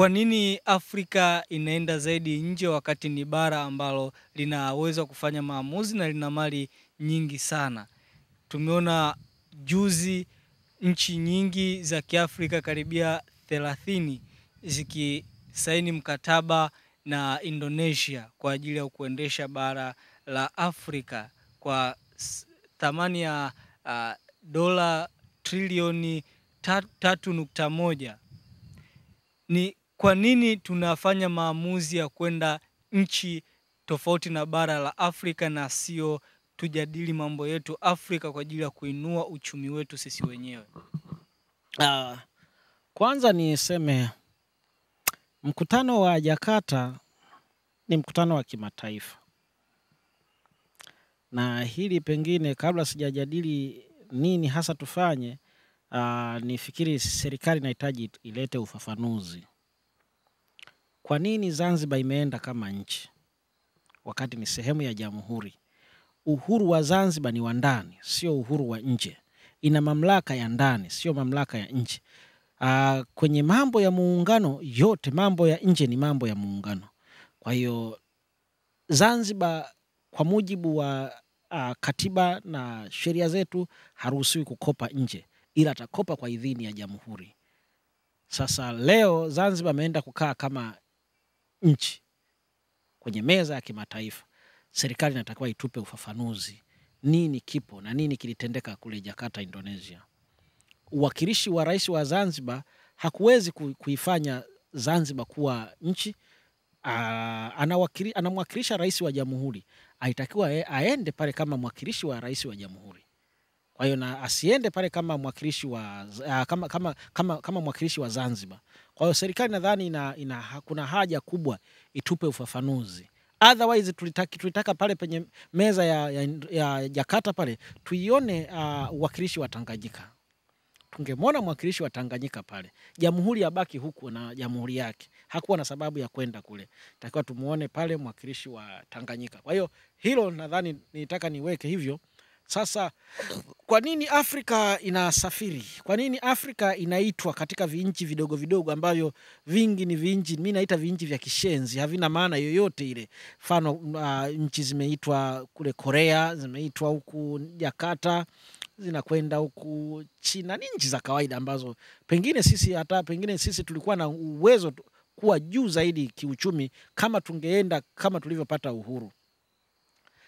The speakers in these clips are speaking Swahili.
Kwa nini Afrika inaenda zaidi nje wakati ni bara ambalo linaweza kufanya maamuzi na lina mali nyingi sana? Tumeona juzi nchi nyingi za Kiafrika karibia thelathini zikisaini mkataba na Indonesia kwa ajili ya kuendesha bara la Afrika kwa thamani ya uh, dola trilioni tatu nukta moja. Ni kwa nini tunafanya maamuzi ya kwenda nchi tofauti na bara la Afrika na sio tujadili mambo yetu Afrika kwa ajili ya kuinua uchumi wetu sisi wenyewe? Uh, kwanza niseme mkutano wa Jakarta ni mkutano wa kimataifa, na hili pengine kabla sijajadili nini hasa tufanye, uh, nifikiri serikali inahitaji ilete ufafanuzi kwa nini Zanzibar imeenda kama nchi wakati ni sehemu ya jamhuri? Uhuru wa Zanzibar ni wa ndani, sio uhuru wa nje. Ina mamlaka ya ndani, sio mamlaka ya nje. Aa, ah, kwenye mambo ya muungano yote, mambo ya nje ni mambo ya muungano. Kwa hiyo Zanzibar kwa mujibu wa uh, katiba na sheria zetu haruhusiwi kukopa nje, ila atakopa kwa idhini ya jamhuri. Sasa leo Zanzibar ameenda kukaa kama nchi kwenye meza ya kimataifa, serikali inatakiwa itupe ufafanuzi, nini kipo na nini kilitendeka kule Jakarta, Indonesia. Uwakilishi wa rais wa Zanzibar hakuwezi kuifanya Zanzibar kuwa nchi. Anamwakilisha rais wa jamhuri, aitakiwa e-, aende pale kama mwakilishi wa rais wa jamhuri. Kwa hiyo na asiende pale kama mwakilishi wa, kama, kama, kama, kama mwakilishi wa Zanzibar kwa hiyo serikali nadhani ina, ina, kuna haja kubwa itupe ufafanuzi otherwise tulitaki, tulitaka pale penye meza ya, ya, ya Jakata pale tuione uh, uwakilishi uh, wa Tanganyika. Tungemwona mwakilishi wa Tanganyika pale, jamhuri yabaki huku na jamhuri yake. Hakuwa na sababu ya kwenda kule, takiwa tumuone pale mwakilishi wa Tanganyika. Kwa hiyo hilo nadhani nilitaka niweke hivyo sasa kwa nini Afrika inasafiri? Kwa nini Afrika inaitwa katika vinchi vidogo vidogo ambavyo vingi ni vinchi, mi naita vinchi vya kishenzi, havina maana yoyote ile. Mfano uh, nchi zimeitwa kule Korea, zimeitwa huku Jakarta, zinakwenda huku China. Ni nchi za kawaida ambazo pengine sisi hata pengine sisi tulikuwa na uwezo kuwa juu zaidi kiuchumi kama tungeenda kama tulivyopata uhuru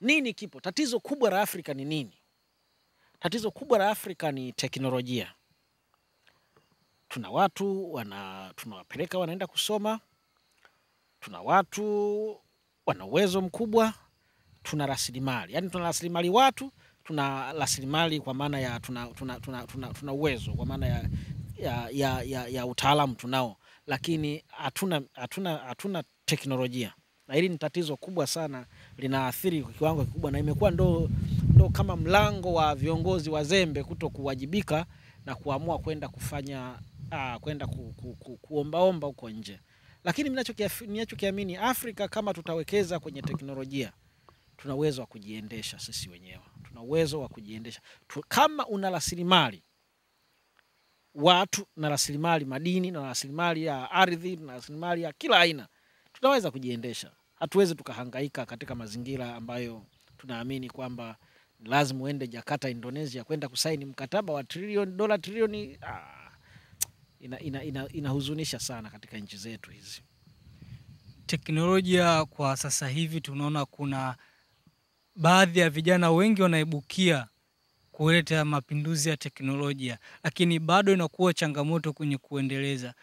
nini kipo? Tatizo kubwa la Afrika ni nini? Tatizo kubwa la Afrika ni teknolojia. Tuna watu wana, tunawapeleka wanaenda kusoma, tuna watu wana uwezo mkubwa, tuna rasilimali, yaani tuna rasilimali watu, tuna rasilimali kwa maana ya tuna, tuna, tuna, tuna, tuna uwezo kwa maana ya, ya, ya, ya, ya utaalamu tunao, lakini hatuna hatuna teknolojia na hili ni tatizo kubwa sana, linaathiri kwa kiwango kikubwa, na imekuwa ndo, ndo kama mlango wa viongozi wazembe kuto kuwajibika na kuamua kwenda kufanya uh, kwenda ku, ku, ku, kuombaomba huko nje. Lakini ninachokiamini Afrika, kama tutawekeza kwenye teknolojia, tuna uwezo wa kujiendesha sisi wenyewe, tuna uwezo wa kujiendesha tu, kama una rasilimali watu na rasilimali madini na rasilimali ya ardhi na rasilimali ya kila aina tunaweza kujiendesha. Hatuwezi tukahangaika katika mazingira ambayo tunaamini kwamba lazima uende Jakarta, Indonesia kwenda kusaini mkataba wa trilioni dola trilioni ah, inahuzunisha ina, ina, ina sana katika nchi zetu hizi. Teknolojia kwa sasa hivi tunaona kuna baadhi ya vijana wengi wanaibukia kuleta mapinduzi ya teknolojia, lakini bado inakuwa changamoto kwenye kuendeleza.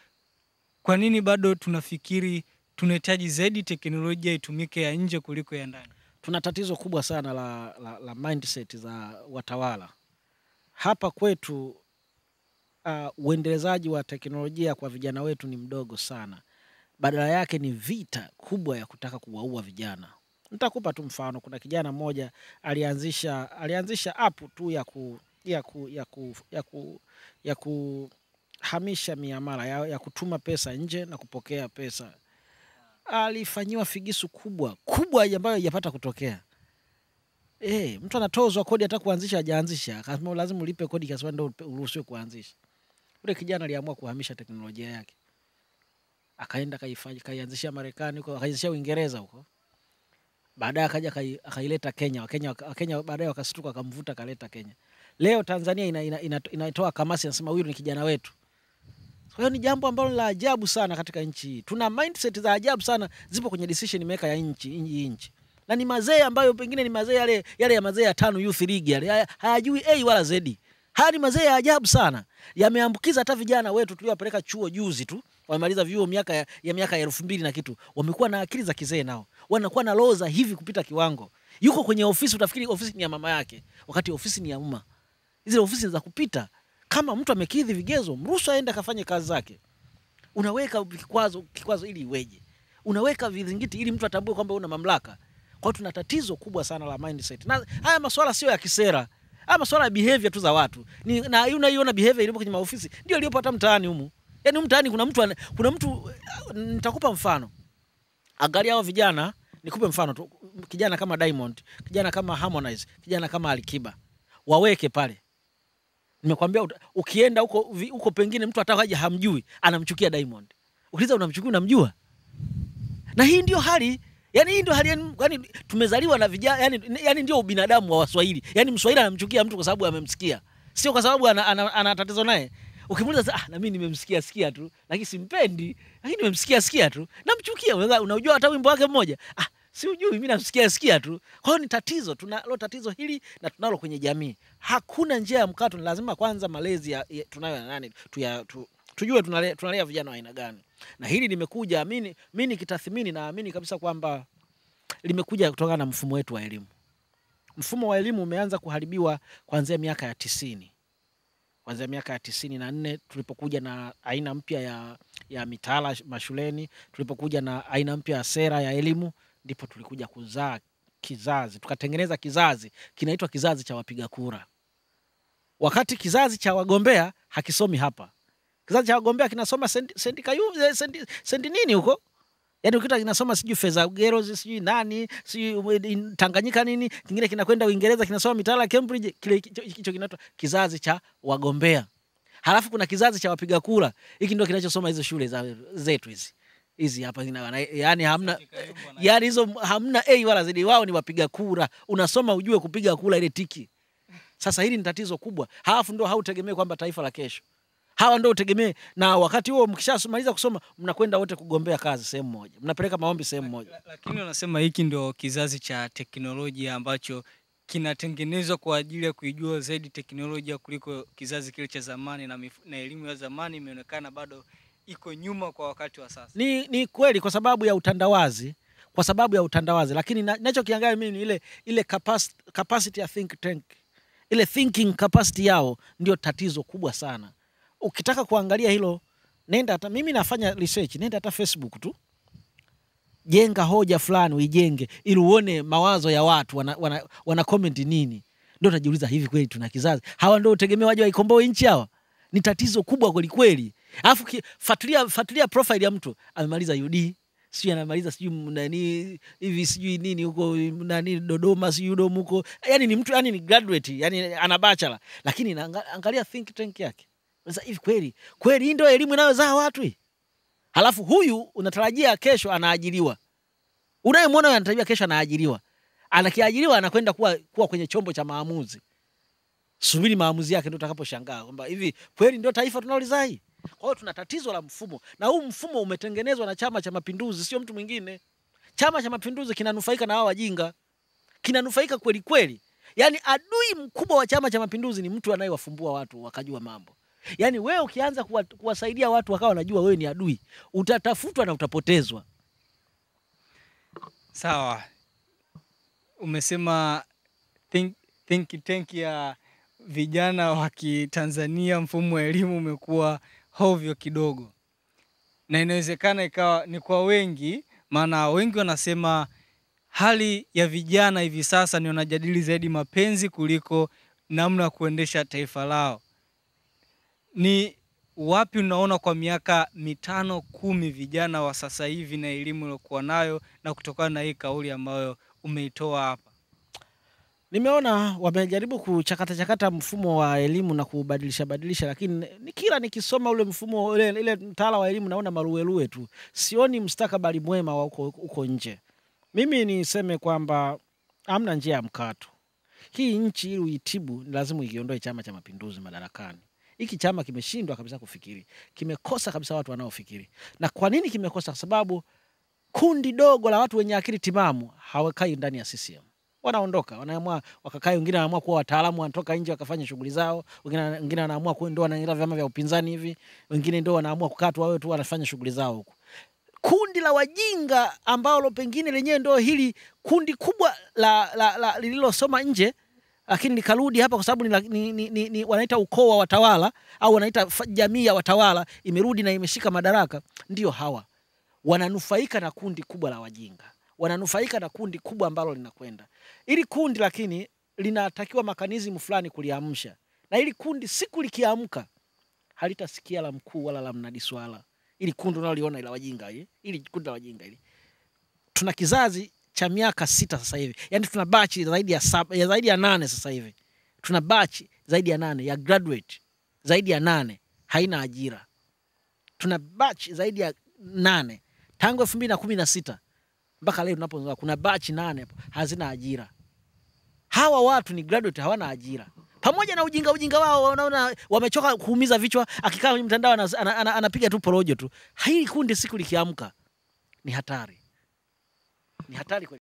Kwa nini bado tunafikiri tunahitaji zaidi teknolojia itumike ya nje kuliko ya ndani. Tuna tatizo kubwa sana la, la, la mindset za watawala hapa kwetu. Uh, uendelezaji wa teknolojia kwa vijana wetu ni mdogo sana, badala yake ni vita kubwa ya kutaka kuwaua vijana. Nitakupa tu mfano. Kuna kijana mmoja alianzisha alianzisha app tu ya ku, ya ku, ya ku, ya ku, ya kuhamisha miamala ya, ya kutuma pesa nje na kupokea pesa alifanyiwa figisu kubwa kubwa ambayo ijapata kutokea. E, mtu anatozwa kodi hata kuanzisha ajaanzisha kasema lazima ulipe kodi kasema ndo uruhusiwe kuanzisha. ule kijana aliamua kuhamisha teknolojia yake, akaenda kaianzishia Marekani huko, akaanzishia Uingereza huko, baadaye akaja akaileta Kenya. Wakenya, Wakenya baadaye wakastuka, akamvuta akaleta Kenya. Leo Tanzania inatoa ina, ina, ina kamasi, anasema huyu ni kijana wetu hiyo ni jambo ambalo la ajabu sana katika nchi hii. Tuna mindset za ajabu sana zipo kwenye decision maker ya nchi hii nchi, na ni mazee ambayo pengine ni mazee yale, yale ya mazee ya tano youth league yale, hayajui A wala Z. Haya ni mazee ya ajabu sana, yameambukiza hata vijana wetu tuliowapeleka chuo juzi tu wamemaliza vyuo miaka ya, ya miaka ya elfu mbili na kitu, wamekuwa na akili za kizee, nao wanakuwa na roho za hivi kupita kiwango. Yuko kwenye ofisi, utafikiri ofisi ni ya mama yake, wakati ofisi ni ya umma. Hizi ofisi za kupita kama mtu amekidhi vigezo, mruhusu aende akafanye kazi zake. Unaweka kikwazo, kikwazo ili iweje? Unaweka vizingiti ili mtu atambue kwamba una mamlaka. Kwa hiyo tuna tatizo kubwa sana la mindset, na haya masuala sio ya kisera, haya masuala ya behavior tu za watu ni, na unaiona behavior ilipo kwenye maofisi ndio iliyopo hata mtaani humu. Yani mtaani kuna mtu, kuna mtu eh, nitakupa mfano, angalia hao vijana nikupe mfano tu, kijana kama Diamond, kijana kama Harmonize, kijana kama Alikiba, waweke pale Nimekwambia ukienda huko huko, pengine mtu atakaje hamjui, anamchukia Diamond. Ukiliza unamchukia, unamjua. Na hii ndio hali yani, hii ndio hali yani, tumezaliwa na vijana yani, yani ndio ubinadamu wa Waswahili. Yani Mswahili anamchukia mtu kwa sababu amemsikia, sio kwa sababu ana, ana, ana, ana tatizo naye. Ukimuuliza ah, na mimi nimemsikia sikia tu, lakini simpendi, lakini nimemsikia sikia tu, namchukia. Unajua hata wimbo wake mmoja ah, si ujui, mimi nasikia sikia tu. Kwa hiyo ni tatizo, tunalo tatizo hili na tunalo kwenye jamii. Hakuna njia ya mkato, ni lazima kwanza malezi ya, ya, tunayo ya nani tuya, tu, tujue tunalea, tunalea vijana wa aina gani, na hili limekuja mimi mimi nikitathmini, naamini kabisa kwamba limekuja kutokana na mfumo wetu wa elimu. Mfumo wa elimu umeanza kuharibiwa kuanzia miaka ya tisini kuanzia miaka ya tisini na nne tulipokuja na aina mpya ya, ya mitaala mashuleni, tulipokuja na aina mpya ya sera ya elimu ndipo tulikuja kuzaa kizazi, tukatengeneza kizazi kinaitwa kizazi cha wapiga kura, wakati kizazi cha wagombea hakisomi hapa. Kizazi cha wagombea kinasoma sendi, sendi, kayu, sendi, eh, sendi nini huko yaani ukita kinasoma sijui fedha gerozi sijui nani sijui eh, Tanganyika nini, kingine kinakwenda Uingereza kinasoma mitaala Cambridge, kile hicho kinaitwa kizazi cha wagombea. Halafu kuna kizazi cha wapiga kura, hiki ndio kinachosoma hizo shule za, zetu hizi hizi hapa zina yani hamna yani hizo hamna a eh, wala zidi, wao ni wapiga kura, unasoma ujue kupiga kura ile tiki. Sasa hili ni tatizo kubwa, halafu ndo hautegemee kwamba taifa la kesho hawa ndo utegemee, na wakati huo mkishamaliza kusoma mnakwenda wote kugombea kazi sehemu moja, mnapeleka maombi sehemu moja. Lakini wanasema hiki ndo kizazi cha teknolojia ambacho kinatengenezwa kwa ajili ya kuijua zaidi teknolojia kuliko kizazi kile cha zamani, na, na elimu ya zamani imeonekana bado iko nyuma kwa wakati wa sasa. Ni, ni kweli kwa sababu ya utandawazi kwa sababu ya utandawazi, lakini nachokiangalia mimi ni ile, ile capacity, capacity ya think tank, ile thinking capacity yao ndio tatizo kubwa sana. Ukitaka kuangalia hilo, nenda hata mimi nafanya research, nenda hata Facebook tu, jenga hoja fulani uijenge, ili uone mawazo ya watu wana, wana, wana comment nini. Ndio najiuliza hivi, kweli tuna kizazi hawa? Ndio utegemewaji wa waikomboe nchi hawa? Ni tatizo kubwa kwelikweli alafu fuatilia fuatilia profile ya mtu amemaliza UD sijui anamaliza sijui nani hivi sijui nini huko nani Dodoma sijui Udom huko, yani ni mtu yani ni graduate yani ana bachelor, lakini angalia think tank yake. Sasa hivi kweli kweli, hii ndio elimu inayozaa watu hii? Halafu huyu unatarajia kesho anaajiriwa, unayemwona anatarajia kesho anaajiriwa, anakiajiriwa anakwenda kuwa, kuwa kwenye chombo cha maamuzi. Subiri maamuzi yake ndio utakaposhangaa kwamba hivi kweli ndio taifa tunalolizaa hii. Kwa hiyo tuna tatizo la mfumo, na huu mfumo umetengenezwa na Chama cha Mapinduzi, sio mtu mwingine. Chama cha Mapinduzi kinanufaika na hao wajinga, kinanufaika kweli kweli. Yaani adui mkubwa wa Chama cha Mapinduzi ni mtu anayewafumbua watu wakajua mambo. Yaani wewe ukianza kuwasaidia watu wakawa wanajua wewe ni adui, utatafutwa na utapotezwa. Sawa, umesema think, think tank ya vijana wa Kitanzania, mfumo wa elimu umekuwa hovyo kidogo, na inawezekana ikawa ni kwa wengi, maana wengi wanasema hali ya vijana hivi sasa ni wanajadili zaidi mapenzi kuliko namna ya kuendesha taifa lao. Ni wapi unaona kwa miaka mitano kumi vijana wa sasa hivi na elimu iliyokuwa nayo na kutokana na hii kauli ambayo umeitoa hapa? Nimeona wamejaribu kuchakata chakata mfumo wa elimu na kubadilisha badilisha, lakini ni kila nikisoma ule mfumo ule, ile mtaala wa elimu naona maruelue tu, sioni mstakabali mwema wa huko uko nje. Mimi niseme kwamba amna njia ya mkato. Hii nchi ili uitibu, ni lazima ikiondoe Chama cha Mapinduzi madarakani. Hiki chama kimeshindwa kabisa kufikiri, kimekosa kabisa watu wanaofikiri. Na kwa nini kimekosa? Kwa sababu kundi dogo la watu wenye akili timamu hawakai ndani ya CCM wanaondoka, wanaamua wakakae. Wengine wanaamua kuwa wataalamu, wanatoka nje wakafanya shughuli zao. Wengine wengine wanaamua kuwa ndio wanaingia vyama vya upinzani hivi, wengine ndio wanaamua kukaa tu wawe tu wanafanya shughuli zao huko. Kundi la wajinga ambalo pengine lenyewe ndio hili kundi kubwa la, la, la lililosoma nje lakini nikarudi hapa kwa sababu ni, ni, ni, ni, wanaita ukoo wa watawala au wanaita jamii ya watawala imerudi na imeshika madaraka, ndio hawa wananufaika na kundi kubwa la wajinga wananufaika na kundi kubwa ambalo linakwenda. Ili kundi lakini linatakiwa makanizimu fulani kuliamsha, na ili kundi siku likiamka halitasikia la mkuu wala la mnadi swala. Ili kundi unaloliona ila wajinga eh? ili kundi la wajinga ili Tuna kizazi cha miaka sita sasa hivi, yani tuna bachi zaidi ya, saba, ya zaidi ya nane sasa hivi, tuna bachi zaidi ya nane ya graduate zaidi ya nane haina ajira. Tuna bachi zaidi ya nane tangu elfu mbili na kumi na sita mpaka leo tunapozungumza, kuna batch nane hapo hazina ajira. Hawa watu ni graduate, hawana ajira pamoja na ujinga ujinga wao, wanaona wamechoka kuumiza vichwa, akikaa kwenye mtandao anapiga ana, ana, ana, tu porojo tu. Hili kundi siku likiamka ni hatari, ni hatari kwa